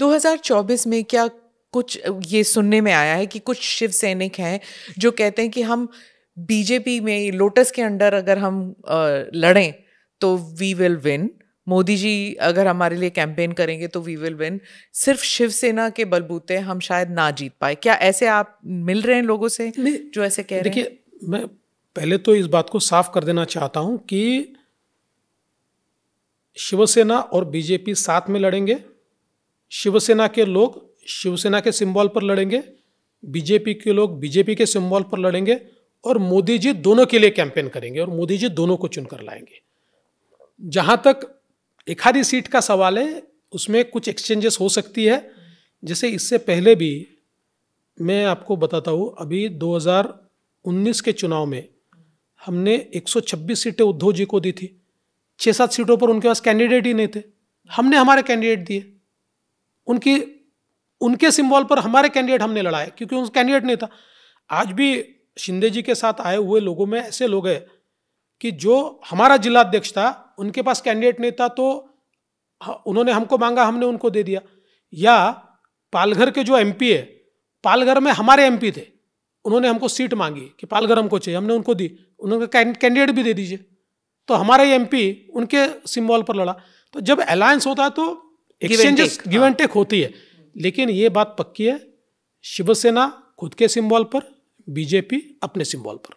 2024 में क्या कुछ ये सुनने में आया है कि कुछ शिव सैनिक हैं जो कहते हैं कि हम बीजेपी में लोटस के अंडर अगर हम लड़ें तो we will win Modi ji अगर हमारे लिए कैंपेन करेंगे तो वी विल विन सिर्फ शिवसेना के बलबूते हम शायद ना जीत पाए क्या ऐसे आप मिल रहे हैं लोगों से जो ऐसे कह रहे हैं देखिए मैं पहले तो इस बात को साफ कर देना चाहता हूं कि शिवसेना और बीजेपी साथ में लड़ेंगे शिवसेना के लोग शिवसेना के सिंबल पर लड़ेंगे बीजेपी के लोग बीजेपी के सिंबल पर लड़ेंगे और मोदी जी दोनों के लिए कैंपेन करेंगे और मोदी जी दोनों को चुनकर लाएंगे जहाँ तक एक सीट का सवाल है उसमें कुछ एक्सचेंजेस हो सकती है जैसे इससे पहले भी मैं आपको बताता हूँ अभी 2019 के चुनाव में हमने 126 सीटें उद्धव जी को दी थी छः सात सीटों पर उनके पास कैंडिडेट ही नहीं थे हमने हमारे कैंडिडेट दिए उनकी उनके सिंबल पर हमारे कैंडिडेट हमने लड़ाए क्योंकि उनका कैंडिडेट नहीं था आज भी शिंदे जी के साथ आए हुए लोगों में ऐसे लोग हैं कि जो हमारा जिलाध्यक्ष था उनके पास कैंडिडेट नहीं था तो उन्होंने हमको मांगा हमने उनको दे दिया या पालघर के जो एम है पालघर में हमारे एम थे उन्होंने हमको सीट मांगी कि पालघर हमको चाहिए हमने उनको दी उन्होंने कैंडिडेट भी दे दीजिए तो हमारा एम उनके सिम्बॉल पर लड़ा तो जब अलायंस होता है तो एक्सचेंजेस गिव एंड टेक होती है लेकिन ये बात पक्की है शिवसेना खुद के सिंबल पर बीजेपी अपने सिंबल पर